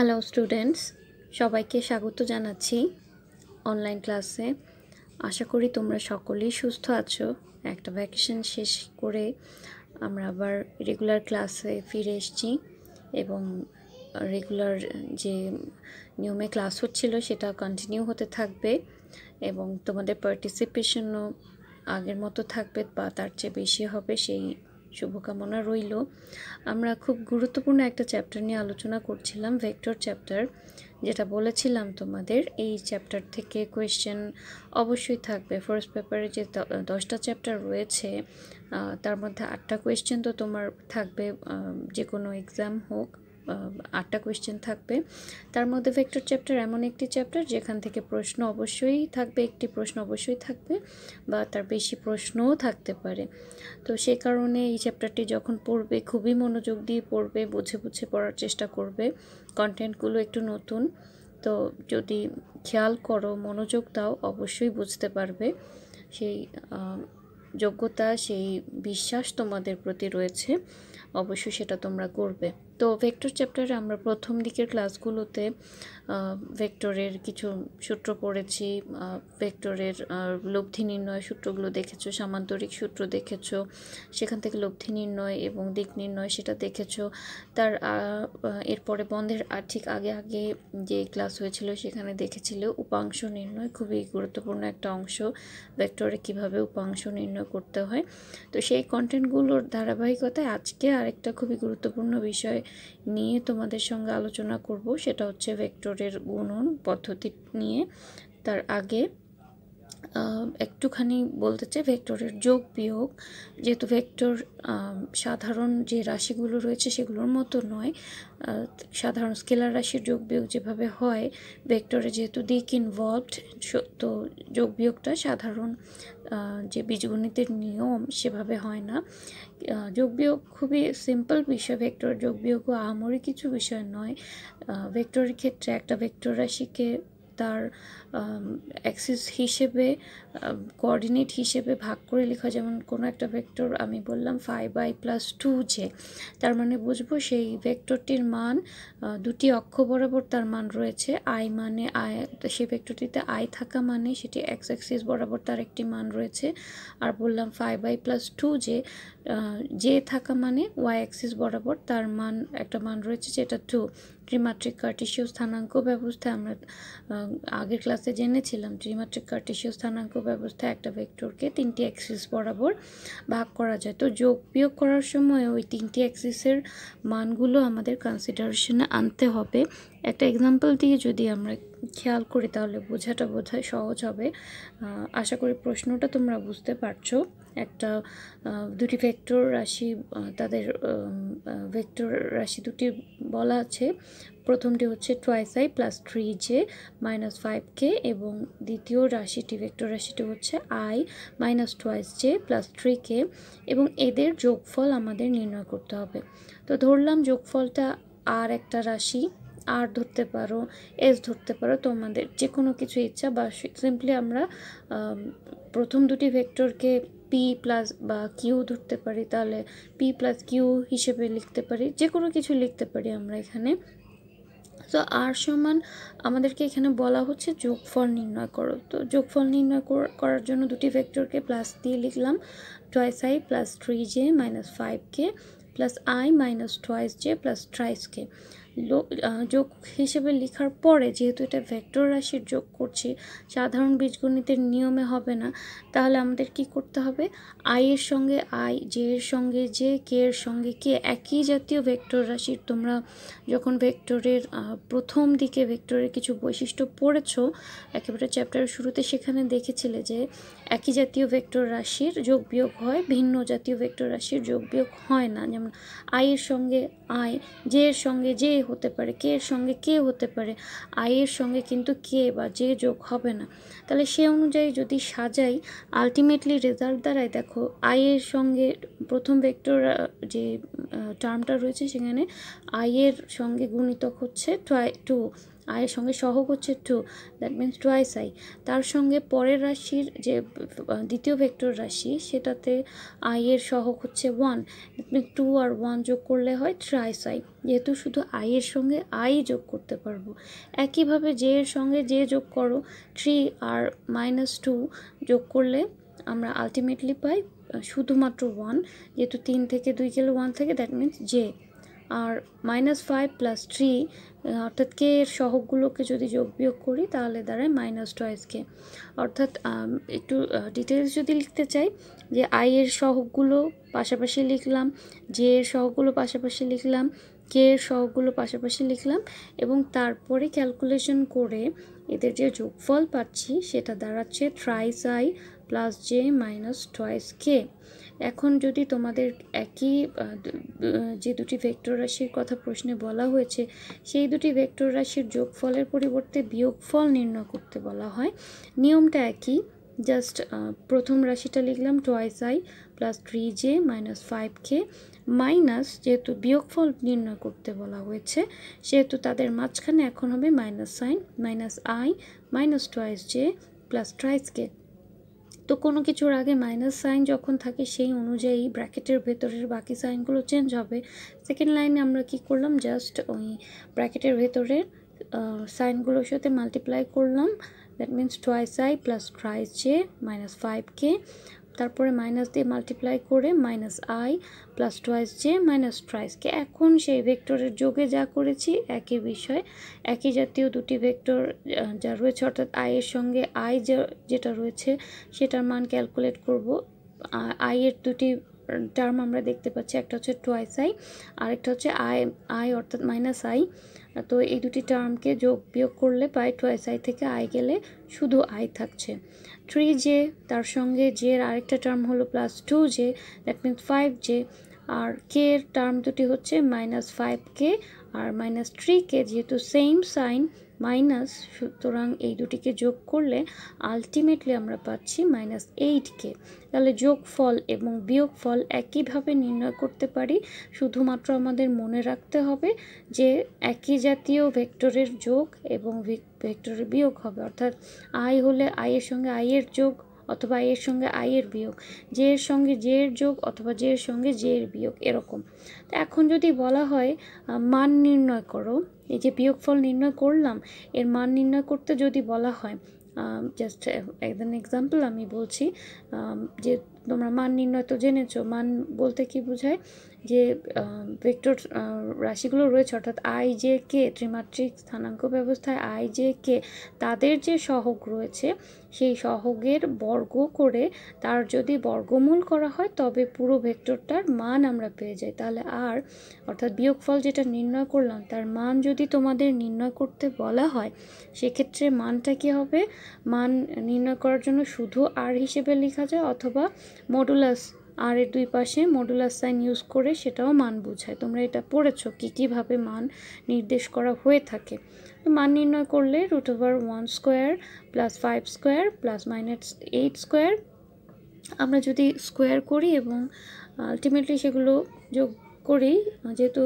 hello students সবাইকে স্বাগত জানাচ্ছি অনলাইন ক্লাসে আশা করি তোমরা সকলেই সুস্থ আছো একটা ভ্যাকেশন শেষ করে আমরা আবার রেগুলার ক্লাসে ফিরে এসেছি এবং রেগুলার যে নিয়মে ক্লাস হচ্ছিল সেটা কন্টিনিউ হতে থাকবে এবং তোমাদের পার্টিসিপেশনও আগের মতো থাকবে বা তার চেয়ে বেশি হবে সেই শুভকামনা রইল আমরা খুব গুরুত্বপূর্ণ একটা চ্যাপ্টার নিয়ে আলোচনা করছিলাম ভেক্টর চ্যাপ্টার যেটা বলেছিলাম তোমাদের এই চ্যাপ্টার থেকে কোয়েশ্চেন অবশ্যই থাকবে ফার্স্ট পেপারে যে দশটা চ্যাপ্টার রয়েছে তার মধ্যে আটটা কোয়েশ্চেন তো তোমার থাকবে যে কোনো এক্সাম হোক আটটা কোয়েশ্চেন থাকবে তার মধ্যে ভেক্টর চ্যাপ্টার এমন একটি চ্যাপ্টার যেখান থেকে প্রশ্ন অবশ্যই থাকবে একটি প্রশ্ন অবশ্যই থাকবে বা তার বেশি প্রশ্নও থাকতে পারে তো সে কারণে এই চ্যাপ্টারটি যখন পড়বে খুবই মনোযোগ দিয়ে পড়বে বুঝে বুঝে পড়ার চেষ্টা করবে কন্টেন্টগুলো একটু নতুন তো যদি খেয়াল করো মনোযোগ দাও অবশ্যই বুঝতে পারবে সেই যোগ্যতা সেই বিশ্বাস তোমাদের প্রতি রয়েছে অবশ্যই সেটা তোমরা করবে তো ভেক্টর চ্যাপ্টারে আমরা প্রথম দিকের ক্লাসগুলোতে ভেক্টরের কিছু সূত্র পড়েছি ভেক্টরের লব্ধি নির্ণয় সূত্রগুলো দেখেছো সামান্তরিক সূত্র দেখেছো সেখান থেকে লব্ধি নির্ণয় এবং দিক নির্ণয় সেটা দেখেছো তার এরপরে বন্ধের আর্থিক আগে আগে যে ক্লাস হয়েছিল সেখানে দেখেছিল উপাংশ নির্ণয় খুবই গুরুত্বপূর্ণ একটা অংশ ভেক্টরে কিভাবে উপাংশ নির্ণয় করতে হয় তো সেই কন্টেন্টগুলোর ধারাবাহিকতায় আজকে আরেকটা খুবই গুরুত্বপূর্ণ বিষয় নিয়ে তোমাদের সঙ্গে আলোচনা করব সেটা হচ্ছে ভেক্টরের গুণন পদ্ধতি নিয়ে তার আগে একটুখানি বলতে চাই ভেক্টরের যোগ বিয়োগ যেহেতু ভেক্টর সাধারণ যে রাশিগুলো রয়েছে সেগুলোর মতো নয় সাধারণ স্কেলার রাশির যোগ বিয়োগ যেভাবে হয় ভেক্টরে যেহেতু দিক ইনভলভড তো যোগ বিয়োগটা সাধারণ যে বীজগণিতের নিয়ম সেভাবে হয় না যোগ বিয়োগ খুবই সিম্পল বিষয় ভেক্টর যোগ বিয়োগ আহামরি কিছু বিষয় নয় ভেক্টরের ক্ষেত্রে একটা ভেক্টর রাশিকে তার অ্যাক্সিস হিসেবে কোঅর্ডিনেট হিসেবে ভাগ করে লেখা যেমন কোনো একটা ভেক্টর আমি বললাম ফাইভ বাই প্লাস টু যে তার মানে বুঝবো সেই ভেক্টরটির মান দুটি অক্ষ বরাবর তার মান রয়েছে আই মানে আয় সেই ভেক্টরটিতে আই থাকা মানে সেটি এক্স অ্যাক্সিস বরাবর তার একটি মান রয়েছে আর বললাম ফাইভ বাই প্লাস টু যে যে থাকা মানে ওয়াই অ্যাক্সিস বরাবর তার মান একটা মান রয়েছে যেটা টু ত্রিমাত্রিক কার্টেশীয় স্থানাঙ্ক ব্যবস্থা আমরা আগের ক্লাসে জেনেছিলাম ত্রিমাত্রিক কার্টেশীয় স্থানাঙ্ক ব্যবস্থা একটা ভেক্টরকে তিনটি অ্যাক্সিস বরাবর ভাগ করা যায় তো যোগ বিয়োগ করার সময় ওই তিনটি অ্যাক্সিসের মানগুলো আমাদের কনসিডারেশনে আনতে হবে একটা এক্সাম্পল দিয়ে যদি আমরা খেয়াল করি তাহলে বোঝাটা বোঝায় সহজ হবে আশা করি প্রশ্নটা তোমরা বুঝতে পারছো একটা দুটি ভেক্টর রাশি তাদের ভেক্টর রাশি দুটি বলা আছে প্রথমটি হচ্ছে twice I plus three J minus five K এবং দ্বিতীয় রাশিটি ভেক্টর রাশিটি হচ্ছে I minus twice J plus three K এবং এদের যোগফল আমাদের নির্ণয় করতে হবে তো ধরলাম যোগফলটা আর একটা রাশি আর ধরতে পারো এস ধরতে পারো তোমাদের যে কোনো কিছু ইচ্ছা বা সিম্পলি আমরা প্রথম দুটি ভেক্টরকে পি প্লাস বা কিউ ধরতে পারি তাহলে পি প্লাস কিউ হিসেবে লিখতে পারি যে কোনো কিছু লিখতে পারি আমরা এখানে তো আর সমান আমাদেরকে এখানে বলা হচ্ছে যোগফল নির্ণয় করো তো যোগফল নির্ণয় করার জন্য দুটি ভেক্টরকে প্লাস দিয়ে লিখলাম twice I plus three J minus five K plus I minus twice J plus thrice K যোগ হিসেবে লেখার পরে যেহেতু এটা ভেক্টর রাশির যোগ করছি সাধারণ বীজগণিতের নিয়মে হবে না তাহলে আমাদের কি করতে হবে আয়ের সঙ্গে আয় জে এর সঙ্গে জে কে এর সঙ্গে কে একই জাতীয় ভেক্টর রাশির তোমরা যখন ভেক্টরের প্রথম দিকে ভেক্টরের কিছু বৈশিষ্ট্য পড়েছ একেবারে চ্যাপ্টারের শুরুতে সেখানে দেখেছিলে যে একই জাতীয় ভেক্টর রাশির যোগ বিয়োগ হয় ভিন্ন জাতীয় ভেক্টর রাশির যোগ বিয়োগ হয় না যেমন আয়ের সঙ্গে আয় জে এর সঙ্গে জে হতে পারে কে এর সঙ্গে কে হতে পারে আয়ের সঙ্গে কিন্তু কে বা যে যোগ হবে না তাহলে সে অনুযায়ী যদি সাজাই আলটিমেটলি রেজাল্ট দ্বারাই দেখো আয়ের সঙ্গে প্রথম ভেক্টর যে টার্মটা রয়েছে সেখানে আয়ের সঙ্গে গুণিতক হচ্ছে টু আয়ের সঙ্গে সহগ হচ্ছে two that means twice I তার সঙ্গে পরের রাশির যে দ্বিতীয় ভেক্টর রাশি সেটাতে আয়ের সহক হচ্ছে ওয়ান দ্যাট মিন্স টু আর ওয়ান যোগ করলে হয় ট্রাইস আই যেহেতু শুধু আয়ের সঙ্গে আই যোগ করতে পারবো একইভাবে যে এর সঙ্গে যে যোগ করো থ্রি আর মাইনাস টু যোগ করলে আমরা আলটিমেটলি পাই শুধুমাত্র ওয়ান যেহেতু তিন থেকে দুই গেলে ওয়ান থেকে দ্যাট মিন্স জে আর মাইনাস ফাইভ প্লাস থ্রি অর্থাৎ কে এর সহগুলোকে যদি যোগ বিয়োগ করি তাহলে দাঁড়ায় মাইনাস টয়েস কে অর্থাৎ একটু ডিটেলস যদি লিখতে চাই যে আই এর সহগুলো পাশাপাশি লিখলাম জে এর সহগুলো পাশাপাশি লিখলাম কে এর সহগুলো পাশাপাশি লিখলাম এবং তারপরে ক্যালকুলেশন করে এদের যে যোগফল পাচ্ছি সেটা দাঁড়াচ্ছে thrice I plus J minus twice K এখন যদি তোমাদের একই যে দুটি ভেক্টর রাশির কথা প্রশ্নে বলা হয়েছে সেই দুটি ভেক্টর রাশির যোগফলের পরিবর্তে বিয়োগফল নির্ণয় করতে বলা হয় নিয়মটা একই জাস্ট প্রথম রাশিটা লিখলাম twice I plus three J minus five K minus যেহেতু বিয়োগফল নির্ণয় করতে বলা হয়েছে সেহেতু তাদের মাঝখানে এখন হবে minus sign minus I minus twice J plus thrice K তো কোনো কিছুর আগে মাইনাস সাইন যখন থাকে সেই অনুযায়ী ব্র্যাকেটের ভেতরের বাকি সাইনগুলো চেঞ্জ হবে সেকেন্ড লাইনে আমরা কি করলাম জাস্ট ওই ব্র্যাকেটের ভেতরের সাইনগুলোর সাথে মাল্টিপ্লাই করলাম that means twice I plus thrice J minus five K তারপরে মাইনাস দিয়ে মাল্টিপ্লাই করে minus I plus twice J minus ট্রাইসকে এখন সেই ভেক্টরের যোগে যা করেছি একই বিষয় একই জাতীয় দুটি ভেক্টর যা রয়েছে অর্থাৎ আয়ের সঙ্গে আই যেটা রয়েছে সেটার মান ক্যালকুলেট করব আয়ের দুটি টার্ম আমরা দেখতে পাচ্ছি একটা হচ্ছে টোয়াইস আই আর একটা হচ্ছে আই আই অর্থাৎ মাইনাস আই তো এই দুটি টার্মকে যোগ বিয়োগ করলে পাই টোয়াইস আই থেকে আই গেলে শুধু আই থাকছে থ্রি জে তার সঙ্গে জে এর আরেকটা টার্ম হলো plus two J that means five J আর কে এর টার্ম দুটি হচ্ছে মাইনাস ফাইভ কে আর মাইনাস থ্রি কে যেহেতু সেম সাইন মাইনাস সুতরাং এই দুটিকে যোগ করলে আলটিমেটলি আমরা পাচ্ছি মাইনাস এইটকে তাহলে যোগফল এবং বিয়োগফল একইভাবে নির্ণয় করতে পারি শুধুমাত্র আমাদের মনে রাখতে হবে যে একই জাতীয় ভেক্টরের যোগ এবং ভেক্টরের বিয়োগ হবে অর্থাৎ আয় হলে আয়ের সঙ্গে আয়ের যোগ অথবা এর সঙ্গে আয়ের বিয়োগ যে এর সঙ্গে যে এর যোগ অথবা যে এর সঙ্গে যে এর বিয়োগ এরকম তো এখন যদি বলা হয় মান নির্ণয় করো এই যে বিয়োগফল নির্ণয় করলাম এর মান নির্ণয় করতে যদি বলা হয় জাস্ট একদম এক্সাম্পল আমি বলছি যে তোমরা মান নির্ণয় তো জেনেছো মান বলতে কি বোঝায় যে ভেক্টর রাশিগুলো রয়েছে অর্থাৎ আই জে কে ত্রিমাত্রিক স্থানাঙ্ক ব্যবস্থায় আই জে কে তাদের যে সহগ রয়েছে সেই সহগের বর্গ করে তার যদি বর্গমূল করা হয় তবে পুরো ভেক্টরটার মান আমরা পেয়ে যাই তাহলে আর অর্থাৎ বিয়োগফল যেটা নির্ণয় করলাম তার মান যদি তোমাদের নির্ণয় করতে বলা হয় সেক্ষেত্রে মানটা কী হবে মান নির্ণয় করার জন্য শুধু আর হিসেবে লেখা যায় অথবা মডুলাস আর এর দুই পাশে মডুলাস সাইন ইউজ করে সেটাও মান বোঝায় তোমরা এটা পড়েছো কী কীভাবে মান নির্দেশ করা হয়ে থাকে তো মান নির্ণয় করলে root over one square plus five square plus minus eight square আমরা যদি স্কোয়ার করি এবং আলটিমেটলি সেগুলো যোগ করি যেহেতু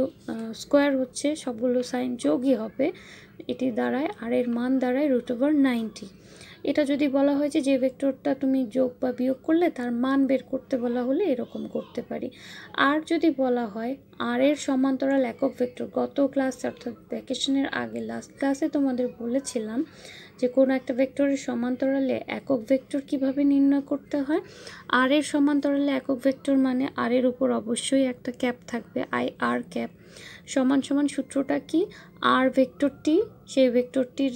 স্কোয়ার হচ্ছে সবগুলো সাইন যোগই হবে এটি দ্বারায় আর এর মান দ্বারায় রুট ওভার নাইনটি এটা যদি বলা হয় যে ভেক্টরটা তুমি যোগ বা বিয়োগ করলে তার মান বের করতে বলা হলে এরকম করতে পারি আর যদি বলা হয় আর এর সমান্তরাল একক ভেক্টর গত ক্লাস অর্থাৎ ভ্যাকেশনের আগে লাস্ট ক্লাসে তোমাদের বলেছিলাম যে কোনো একটা ভেক্টরের সমান্তরালে একক ভেক্টর কিভাবে নির্ণয় করতে হয় আর এর সমান্তরালে একক ভেক্টর মানে আর এর উপর অবশ্যই একটা ক্যাপ থাকবে আই আর ক্যাপ সমান সমান সূত্রটা কি আর ভেক্টরটি সেই ভেক্টরটির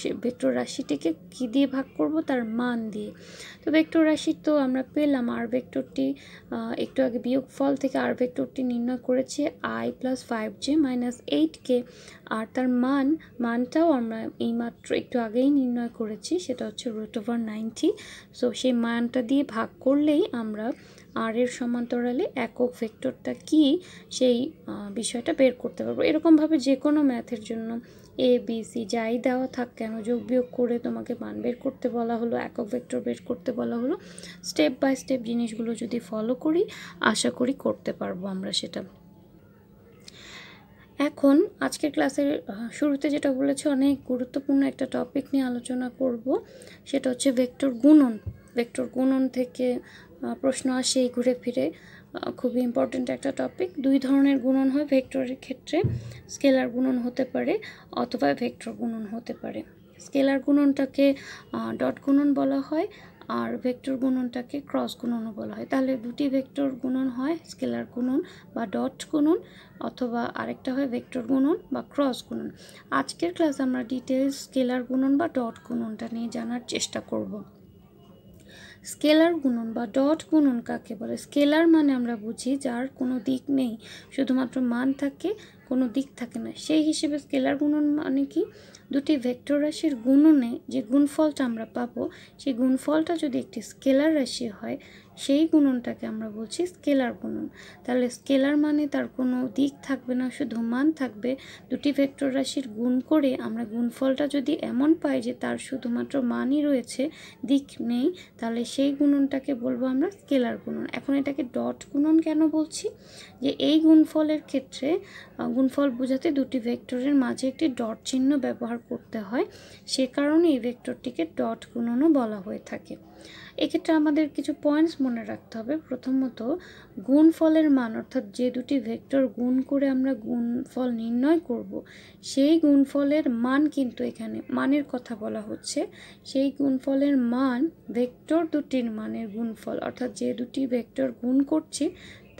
সেই ভেক্টর রাশিটিকে কী দিয়ে ভাগ করব তার মান দিয়ে তো ভেক্টর রাশি তো আমরা পেলাম আর ভেক্টরটি একটু আগে বিয়োগ ফল থেকে আর ভেক্টরটি নির্ণয় করেছে I plus five J minus eight K আর তার মান মানটাও আমরা এইমাত্র একটু আগেই নির্ণয় করেছি সেটা হচ্ছে রুট ওভার নাইনটি সো সেই মানটা দিয়ে ভাগ করলেই আমরা আর এর সমান্তরালে একক ভেক্টরটা কি সেই বিষয়টা বের করতে পারবো এরকম এরকমভাবে যে কোনো ম্যাথের জন্য এ বি সি যাই দেওয়া থাক কেন যোগ বিয়োগ করে তোমাকে মান বের করতে বলা হলো একক ভেক্টর বের করতে বলা হলো স্টেপ বাই স্টেপ জিনিসগুলো যদি ফলো করি আশা করি করতে পারবো আমরা সেটা এখন আজকের ক্লাসের শুরুতে যেটা বলেছি অনেক গুরুত্বপূর্ণ একটা টপিক নিয়ে আলোচনা করব সেটা হচ্ছে ভেক্টর গুণন ভেক্টর গুণন থেকে প্রশ্ন আসে ঘুরে ফিরে খুবই ইম্পর্ট্যান্ট একটা টপিক দুই ধরনের গুণন হয় ভেক্টরের ক্ষেত্রে স্কেলার গুণন হতে পারে অথবা ভেক্টর গুণন হতে পারে স্কেলার গুণনটাকে ডট গুণন বলা হয় আর ভেক্টর গুণনটাকে ক্রস গুণনও বলা হয় তাহলে দুটি ভেক্টর গুণন হয় স্কেলার গুণন বা ডট গুণন অথবা আরেকটা হয় ভেক্টর গুণন বা ক্রস গুণন আজকের ক্লাস আমরা ডিটেলস স্কেলার গুণন বা ডট গুণনটা নিয়ে জানার চেষ্টা করব স্কেলার গুণন বা ডট গুণন কাকে বলে স্কেলার মানে আমরা বুঝি যার কোনো দিক নেই শুধুমাত্র মান থাকে কোনো দিক থাকে না সেই হিসেবে স্কেলার গুণন মানে কি দুটি ভেক্টর রাশির গুণনে যে গুণফলটা আমরা পাবো সেই গুণফলটা যদি একটি স্কেলার রাশি হয় সেই গুণনটাকে আমরা বলছি স্কেলার গুণন তাহলে স্কেলার মানে তার কোনো দিক থাকবে না শুধু মান থাকবে দুটি ভেক্টর রাশির গুণ করে আমরা গুণফলটা যদি এমন পাই যে তার শুধুমাত্র মানই রয়েছে দিক নেই তাহলে সেই গুণনটাকে বলবো আমরা স্কেলার গুণন এখন এটাকে ডট গুণন কেন বলছি যে এই গুণফলের ক্ষেত্রে গুণফল বোঝাতে দুটি ভেক্টরের মাঝে একটি ডট চিহ্ন ব্যবহার করতে হয় সে কারণে এই ভেক্টরটিকে ডট গুণনও বলা হয়ে থাকে এক্ষেত্রে আমাদের কিছু পয়েন্টস মনে রাখতে হবে প্রথমত গুণফলের মান অর্থাৎ যে দুটি ভেক্টর গুণ করে আমরা গুণফল নির্ণয় করব সেই গুণফলের মান কিন্তু এখানে মানের কথা বলা হচ্ছে সেই গুণফলের মান ভেক্টর দুটির মানের গুণফল অর্থাৎ যে দুটি ভেক্টর গুণ করছি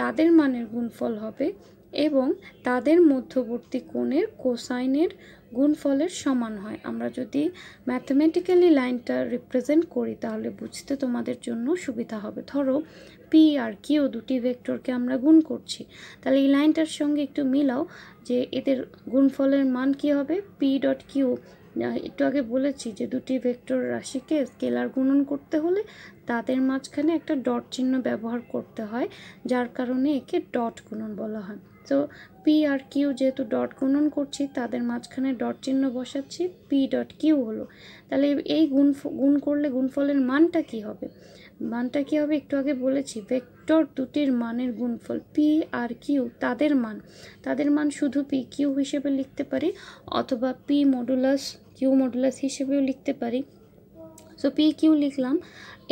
তাদের মানের গুণফল হবে এবং তাদের মধ্যবর্তী কোণের কোসাইনের গুণফলের সমান হয় আমরা যদি ম্যাথমেটিক্যালি লাইনটা রিপ্রেজেন্ট করি তাহলে বুঝতে তোমাদের জন্য সুবিধা হবে ধরো পি আর কিউ দুটি ভেক্টরকে আমরা গুণ করছি তাহলে এই লাইনটার সঙ্গে একটু মিলাও যে এদের গুণফলের মান কি হবে পি ডট কিউ একটু আগে বলেছি যে দুটি ভেক্টর রাশিকে স্কেলার গুণন করতে হলে তাদের মাঝখানে একটা ডট চিহ্ন ব্যবহার করতে হয় যার কারণে একে ডট গুণন বলা হয় তো পি আর কিউ যেহেতু ডট গুণন করছি তাদের মাঝখানে ডট চিহ্ন বসাচ্ছি পি ডট কিউ হলো তাহলে এই গুণ গুণ করলে গুণফলের মানটা কি হবে মানটা কি হবে একটু আগে বলেছি ভেক্টর দুটির মানের গুণফল পি আর কিউ তাদের মান তাদের মান শুধু পি কিউ হিসেবে লিখতে পারি অথবা পি মডুলাস কিউ মডুলাস হিসেবেও লিখতে পারি সো পি কিউ লিখলাম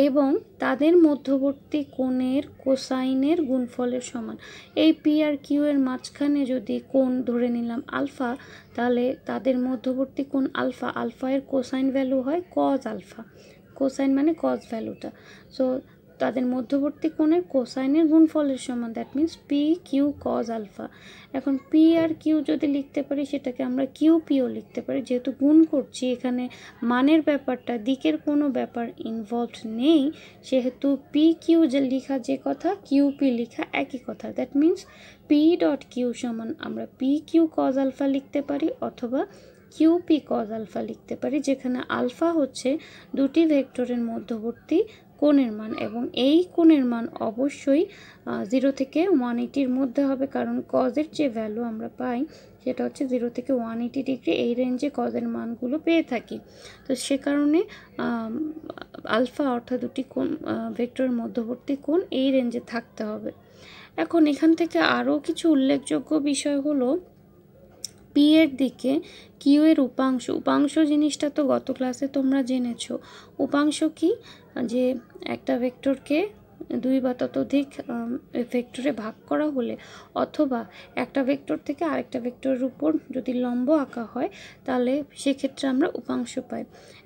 এবং তাদের মধ্যবর্তী কোণের কোসাইনের গুণফলের সমান এই পি আর কিউ এর মাঝখানে যদি কোণ ধরে নিলাম আলফা তাহলে তাদের মধ্যবর্তী কোণ আলফা আলফা এর কোসাইন ভ্যালু হয় কজ আলফা কোসাইন মানে কজ ভ্যালুটা সো তাদের মধ্যবর্তী কোণের কোসাইনের গুণফলের সমান that means P Q cos alpha এখন পি আর কিউ যদি লিখতে পারি সেটাকে আমরা কিউ পিও লিখতে পারি যেহেতু গুণ করছি এখানে মানের ব্যাপারটা দিকের কোনো ব্যাপার ইনভলভ নেই সেহেতু পি কিউ যে লিখা যে কথা কিউ পি লিখা একই কথা that means P dot Q সমান আমরা পি কিউ কজ আলফা লিখতে পারি অথবা কিউপি কজ আলফা লিখতে পারি যেখানে আলফা হচ্ছে দুটি ভেক্টরের মধ্যবর্তী কোণের মান এবং এই কোণের মান অবশ্যই জিরো থেকে ওয়ান এইটির মধ্যে হবে কারণ কজের যে ভ্যালু আমরা পাই সেটা হচ্ছে জিরো থেকে ওয়ান এইটি ডিগ্রি এই রেঞ্জে কজের মানগুলো পেয়ে থাকি তো সে কারণে আলফা অর্থাৎ দুটি কোণ ভেক্টরের মধ্যবর্তী কোণ এই রেঞ্জে থাকতে হবে এখন এখান থেকে আরও কিছু উল্লেখযোগ্য বিষয় হলো পি এর দিকে কিউ এর উপাংশ উপাংশ জিনিসটা তো গত ক্লাসে তোমরা জেনেছো উপাংশ কি যে একটা ভেক্টরকে দুই বা ততোধিক ভেক্টরে ভাগ করা হলে অথবা একটা ভেক্টর থেকে আরেকটা ভেক্টরের উপর যদি লম্ব আঁকা হয় তাহলে সেক্ষেত্রে আমরা উপাংশ পাই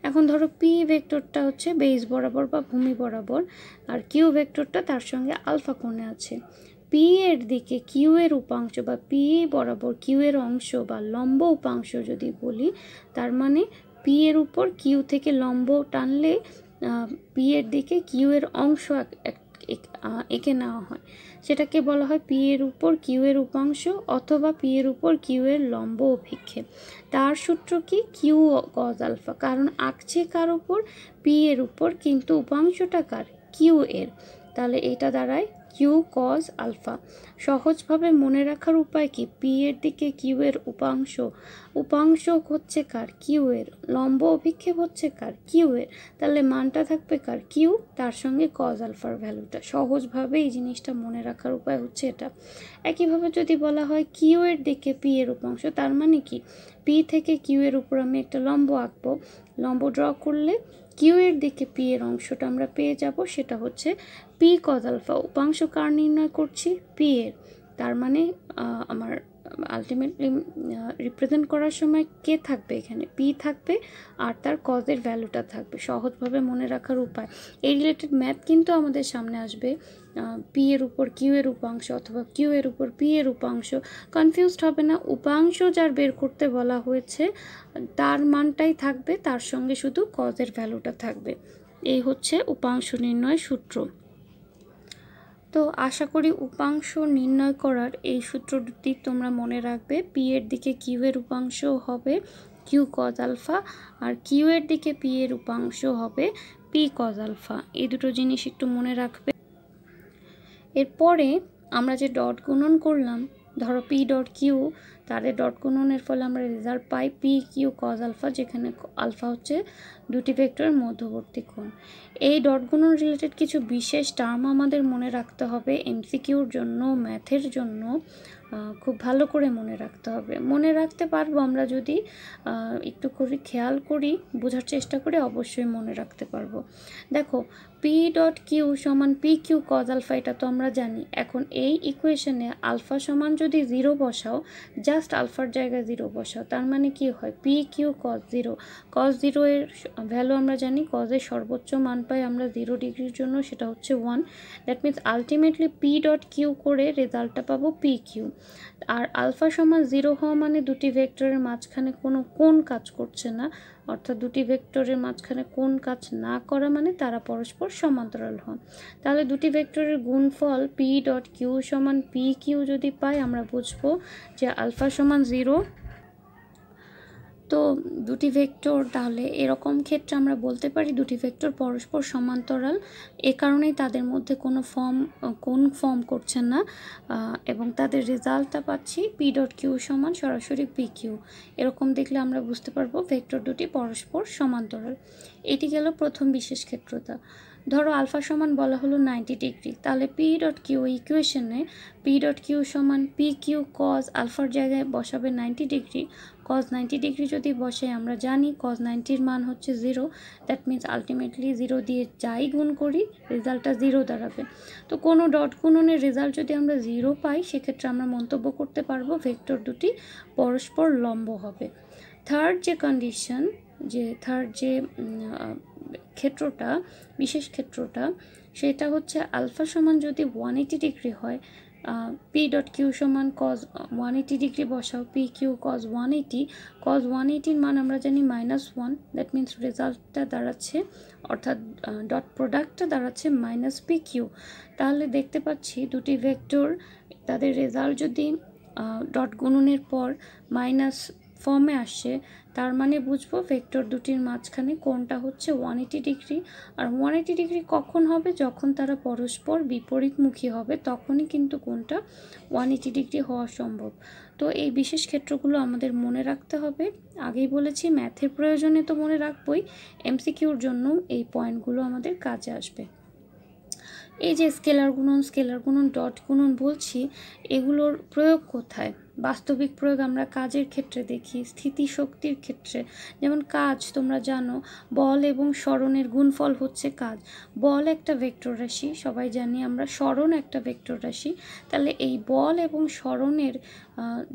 এখন ধরো পি ভেক্টরটা হচ্ছে বেস বরাবর বা ভূমি বরাবর আর কিউ ভেক্টরটা তার সঙ্গে আলফা কোণে আছে পি এর দিকে কিউ এর উপাংশ বা পি বরাবর কিউ এর অংশ বা লম্ব উপাংশ যদি বলি তার মানে পি এর উপর কিউ থেকে লম্ব টানলে পি এর দিকে কিউ এর অংশ এঁকে নেওয়া হয় সেটাকে বলা হয় পি এর উপর কিউ এর উপাংশ অথবা পি এর উপর কিউ এর লম্ব অভিক্ষেপ তার সূত্র কি কিউ কজ আলফা কারণ আঁকছে কার উপর পি এর উপর কিন্তু উপাংশটা কার কিউ এর তাহলে এটা দাঁড়ায় কিউ কজ আলফা সহজভাবে মনে রাখার উপায় কি পি এর দিকে কিউ এর উপাংশ উপাংশ হচ্ছে কার কিউ এর লম্ব অভিক্ষেপ হচ্ছে কার কিউ এর তাহলে মানটা থাকবে কার কিউ তার সঙ্গে কজ আলফার ভ্যালুটা সহজভাবে এই জিনিসটা মনে রাখার উপায় হচ্ছে এটা একইভাবে যদি বলা হয় কিউ এর দিকে পি এর উপাংশ তার মানে কি পি থেকে কিউ এর উপর আমি একটা লম্ব আঁকবো লম্ব ড্র করলে কিউ এর দিকে পি এর অংশটা আমরা পেয়ে যাব সেটা হচ্ছে পি কজ আলফা উপাংশ কার নির্ণয় করছি পি এর তার মানে আমার আলটিমেটলি রিপ্রেজেন্ট করার সময় কে থাকবে এখানে পি থাকবে আর তার কজের ভ্যালুটা থাকবে সহজভাবে মনে রাখার উপায় এই রিলেটেড ম্যাথ কিন্তু আমাদের সামনে আসবে পি এর উপর কিউ এর উপাংশ অথবা কিউ এর উপর পি এর উপাংশ কনফিউজড হবে না উপাংশ যার বের করতে বলা হয়েছে তার মানটাই থাকবে তার সঙ্গে শুধু কজের ভ্যালুটা থাকবে এই হচ্ছে উপাংশ নির্ণয় সূত্র তো আশা করি উপাংশ নির্ণয় করার এই সূত্র দুটি তোমরা মনে রাখবে পি এর দিকে কিউ এর উপাংশ হবে কিউ কজ আলফা আর কিউ এর দিকে পি এর উপাংশ হবে পি কজ আলফা এই দুটো জিনিস একটু মনে রাখবে এরপরে আমরা যে ডট গুণন করলাম ধরো পি ডট কিউ তাদের ডট গুণনের ফলে আমরা রেজাল্ট পাই পি কিউ কজ আলফা যেখানে আলফা হচ্ছে দুটি ভেক্টরের মধ্যবর্তী কোণ এই ডটগুলো রিলেটেড কিছু বিশেষ টার্ম আমাদের মনে রাখতে হবে এমসিকিউর জন্য ম্যাথের জন্য খুব ভালো করে মনে রাখতে হবে মনে রাখতে পারবো আমরা যদি একটু করে খেয়াল করি বোঝার চেষ্টা করে অবশ্যই মনে রাখতে পারবো দেখো পি ডট কিউ সমান পি কিউ কজ আলফা এটা তো আমরা জানি এখন এই ইকুয়েশনে আলফা সমান যদি জিরো বসাও জাস্ট আলফার জায়গায় জিরো বসাও তার মানে কি হয় P Q cos zero cos zero এর ভ্যালু আমরা জানি কজের সর্বোচ্চ মান পাই আমরা জিরো ডিগ্রির জন্য সেটা হচ্ছে one that means ultimately P dot Q করে রেজাল্টটা পাবো পি কিউ আর আলফা সমান জিরো হওয়া মানে দুটি ভেক্টরের মাঝখানে কোনো কোন কাজ করছে না অর্থাৎ দুটি ভেক্টরের মাঝখানে কোন কাজ না করা মানে তারা পরস্পর সমান্তরাল হন তাহলে দুটি ভেক্টরের গুণফল পি ডট কিউ সমান পি কিউ যদি পাই আমরা বুঝবো যে আলফা সমান জিরো তো দুটি ভেক্টর তাহলে এরকম ক্ষেত্রে আমরা বলতে পারি দুটি ভেক্টর পরস্পর সমান্তরাল এ কারণেই তাদের মধ্যে কোনো ফর্ম কোন ফর্ম করছেন না এবং তাদের রেজাল্টটা পাচ্ছি পি ডট কিউ সমান সরাসরি পি কিউ এরকম দেখলে আমরা বুঝতে পারবো ভেক্টর দুটি পরস্পর সমান্তরাল এটি গেল প্রথম বিশেষ ক্ষেত্রতা ধরো আলফা সমান বলা হলো নাইনটি ডিগ্রি তাহলে পি ডট কিউ ইকুয়েশনে পি ডট কিউ সমান পি কিউ কজ আলফার জায়গায় বসাবে ninety degree cos ninety degree যদি বসে আমরা জানি কজ নাইনটির মান হচ্ছে zero that means ultimately zero দিয়ে যাই গুণ করি রেজাল্টটা জিরো দাঁড়াবে তো কোনো ডট গুণনের রেজাল্ট যদি আমরা জিরো পাই সেক্ষেত্রে আমরা মন্তব্য করতে পারবো ভেক্টর দুটি পরস্পর লম্ব হবে থার্ড যে কন্ডিশন যে থার্ড যে ক্ষেত্রটা বিশেষ ক্ষেত্রটা সেটা হচ্ছে আলফা সমান যদি ওয়ান এইটি ডিগ্রি হয় পি ডট কিউ সমান কজ ওয়ান এইটি ডিগ্রি বসাও P Q cos one eighty cos one এইটির মান আমরা জানি মাইনাস ওয়ান দ্যাট মিন্স রেজাল্টটা দাঁড়াচ্ছে অর্থাৎ ডট প্রোডাক্টটা দাঁড়াচ্ছে মাইনাস পি কিউ তাহলে দেখতে পাচ্ছি দুটি ভেক্টর তাদের রেজাল্ট যদি ডট গুণনের পর মাইনাস ফর্মে আসছে তার মানে বুঝবো ভেক্টর দুটির মাঝখানে কোনটা হচ্ছে ওয়ান এইটি ডিগ্রি আর ওয়ান এইটি ডিগ্রি কখন হবে যখন তারা পরস্পর বিপরীতমুখী হবে তখনই কিন্তু কোনটা ওয়ান এইটি ডিগ্রি হওয়া সম্ভব তো এই বিশেষ ক্ষেত্রগুলো আমাদের মনে রাখতে হবে আগেই বলেছি ম্যাথের প্রয়োজনে তো মনে রাখবোই এমসিকিউর জন্য এই পয়েন্টগুলো আমাদের কাজে আসবে এই যে স্কেলার গুণন স্কেলার গুণন ডট গুণন বলছি এগুলোর প্রয়োগ কোথায় বাস্তবিক প্রয়োগ আমরা কাজের ক্ষেত্রে দেখি স্থিতি শক্তির ক্ষেত্রে যেমন কাজ তোমরা জানো বল এবং স্মরণের গুণফল হচ্ছে কাজ বল একটা ভেক্টর রাশি সবাই জানি আমরা স্মরণ একটা ভেক্টর রাশি তাহলে এই বল এবং স্মরণের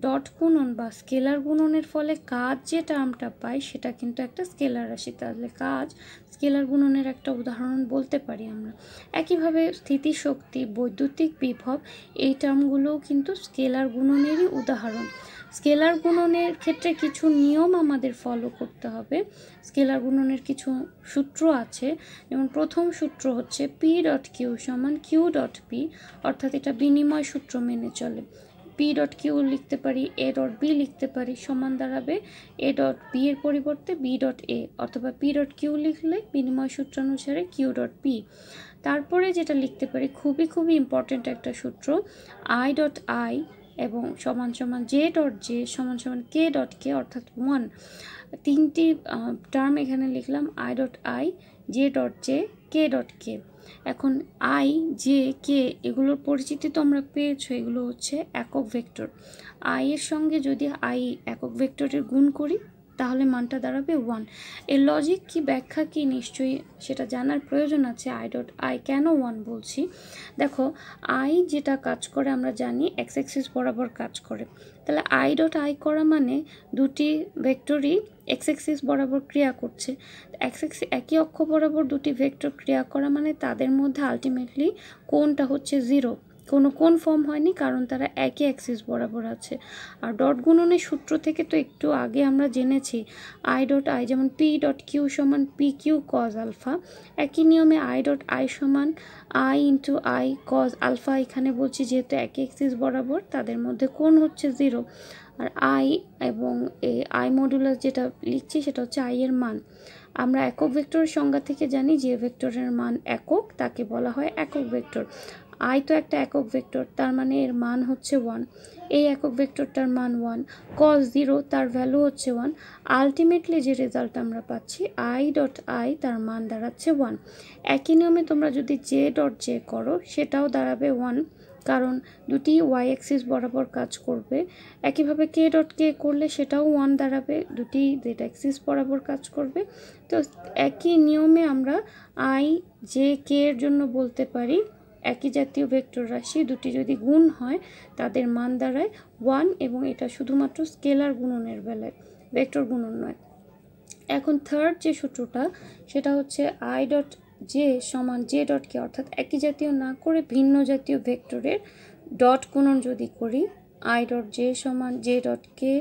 ডট গুণন বা স্কেলার গুণনের ফলে কাজ যে টার্মটা পাই সেটা কিন্তু একটা স্কেলার রাশি তাহলে কাজ স্কেলার গুণনের একটা উদাহরণ বলতে পারি আমরা একইভাবে স্থিতিশক্তি বৈদ্যুতিক বিভব এই টার্মগুলোও কিন্তু স্কেলার গুণনেরই উদাহরণ স্কেলার গুণনের ক্ষেত্রে কিছু নিয়ম আমাদের ফলো করতে হবে স্কেলার গুণনের কিছু সূত্র আছে যেমন প্রথম সূত্র হচ্ছে পি ডট কিউ সমান কিউ ডট পি অর্থাৎ এটা বিনিময় সূত্র মেনে চলে পি ডট কিউ লিখতে পারি এ ডট বি লিখতে পারি সমান দাঁড়াবে এ ডট বি এর পরিবর্তে বি ডট এ অথবা পি ডট কিউ লিখলে বিনিময় সূত্র অনুসারে কিউ ডট পি তারপরে যেটা লিখতে পারি খুবই খুবই ইম্পর্ট্যান্ট একটা সূত্র আই ডট আই এবং সমান সমান জে ডট জে সমান সমান কে ডট কে অর্থাৎ ওয়ান তিনটি টার্ম এখানে লিখলাম i dot i j dot j k dot k এখন আই জে কে এগুলোর পরিচিতি তো আমরা পেয়েছো এগুলো হচ্ছে একক ভেক্টর আই এর সঙ্গে যদি আই একক ভেক্টরের গুণ করি তাহলে মানটা দাঁড়াবে ওয়ান এর লজিক কি ব্যাখ্যা কি নিশ্চয়ই সেটা জানার প্রয়োজন আছে আই ডট আই কেন ওয়ান বলছি দেখো আই যেটা কাজ করে আমরা জানি এক্স এক্সিস বরাবর কাজ করে তাহলে আই ডট আই করা মানে দুটি ভেক্টরই এক্স এক্সিস বরাবর ক্রিয়া করছে এক্স এক্সি একই অক্ষ বরাবর দুটি ভেক্টর ক্রিয়া করা মানে তাদের মধ্যে আলটিমেটলি কোনটা হচ্ছে জিরো কোনো কোন ফর্ম হয়নি কারণ তারা একই অ্যাক্সিস বরাবর আছে আর ডট গুণনের সূত্র থেকে তো একটু আগে আমরা জেনেছি আই ডট আই যেমন পি ডট কিউ সমান পি কিউ কজ আলফা একই নিয়মে আই ডট আই সমান i into i cos alpha এখানে বলছি যেহেতু একই অ্যাক্সিস বরাবর তাদের মধ্যে কোন হচ্ছে জিরো আর আই এবং আই মডুলার যেটা লিখছি সেটা হচ্ছে আই এর মান আমরা একক ভেক্টরের সংজ্ঞা থেকে জানি যে ভেক্টরের মান একক তাকে বলা হয় একক ভেক্টর আই তো একটা একক ভেক্টর তার মানে এর মান হচ্ছে ওয়ান এই একক ভেক্টরটার মান ওয়ান কজ জিরো তার ভ্যালু হচ্ছে ওয়ান আলটিমেটলি যে রেজাল্ট আমরা পাচ্ছি আই ডট আই তার মান দাঁড়াচ্ছে ওয়ান একই নিয়মে তোমরা যদি জে ডট জে করো সেটাও দাঁড়াবে ওয়ান কারণ দুটি ওয়াই অ্যাক্সিস বরাবর কাজ করবে একইভাবে কে ডট কে করলে সেটাও ওয়ান দাঁড়াবে দুটি জেড অ্যাক্সিস বরাবর কাজ করবে তো একই নিয়মে আমরা আই জে কে এর জন্য বলতে পারি একই জাতীয় ভেক্টর রাশি দুটি যদি গুণ হয় তাদের মান দাঁড়ায় ওয়ান এবং এটা শুধুমাত্র স্কেলার গুণনের বেলায় ভেক্টর গুণন নয় এখন থার্ড যে সূত্রটা সেটা হচ্ছে আই ডট জে সমান জে ডট কে অর্থাৎ একই জাতীয় না করে ভিন্ন জাতীয় ভেক্টরের ডট গুণন যদি করি আই ডট জে সমান জে ডট কে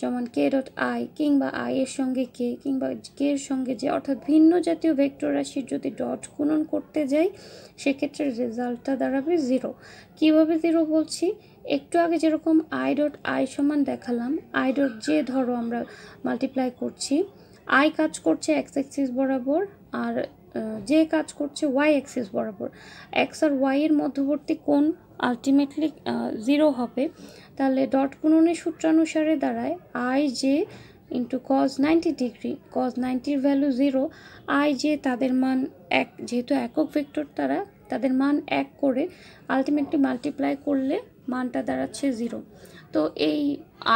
যেমন কে ডট আই কিংবা আই এর সঙ্গে কে কিংবা কে এর সঙ্গে যে অর্থাৎ ভিন্ন জাতীয় ভেক্টর রাশির যদি ডট গুণন করতে যাই সেক্ষেত্রে রেজাল্টটা দাঁড়াবে জিরো কীভাবে জিরো বলছি একটু আগে যেরকম আই ডট আই সমান দেখালাম আই ডট জে ধরো আমরা মাল্টিপ্লাই করছি আই কাজ করছে এক্স এক্সিস বরাবর আর যে কাজ করছে ওয়াই অ্যাক্সিস বরাবর এক্স আর ওয়াই এর মধ্যবর্তী কোণ আলটিমেটলি জিরো হবে তাহলে ডট গুণনের সূত্রানুসারে দাঁড়ায় i j into cos ninety degree cos নাইনটির ভ্যালু জিরো আই যে তাদের মান এক যেহেতু একক ভেক্টর তারা তাদের মান এক করে আলটিমেটলি মাল্টিপ্লাই করলে মানটা দাঁড়াচ্ছে জিরো তো এই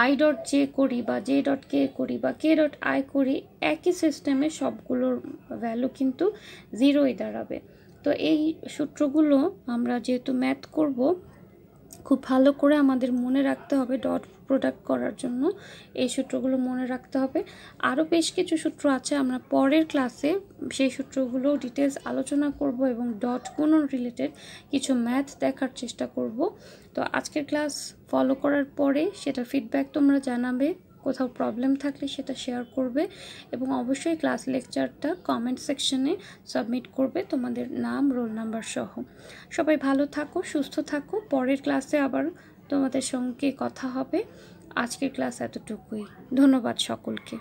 আই ডট জে করি বা জে ডট কে করি বা কে ডট আই করি একই সিস্টেমে সবগুলোর ভ্যালু কিন্তু জিরোই দাঁড়াবে তো এই সূত্রগুলো আমরা যেহেতু ম্যাথ করব খুব ভালো করে আমাদের মনে রাখতে হবে ডট প্রোডাক্ট করার জন্য এই সূত্রগুলো মনে রাখতে হবে আরও বেশ কিছু সূত্র আছে আমরা পরের ক্লাসে সেই সূত্রগুলো ডিটেলস আলোচনা করব এবং ডট কোনো রিলেটেড কিছু ম্যাথ দেখার চেষ্টা করব তো আজকের ক্লাস ফলো করার পরে সেটা ফিডব্যাক তোমরা জানাবে কোথাও প্রবলেম থাকলে সেটা শেয়ার করবে এবং অবশ্যই ক্লাস লেকচারটা কমেন্ট সেকশনে সাবমিট করবে তোমাদের নাম রোল নাম্বার সহ সবাই ভালো থাকো সুস্থ থাকো পরের ক্লাসে আবার তোমাদের সঙ্গে কথা হবে আজকের ক্লাস এতটুকুই ধন্যবাদ সকলকে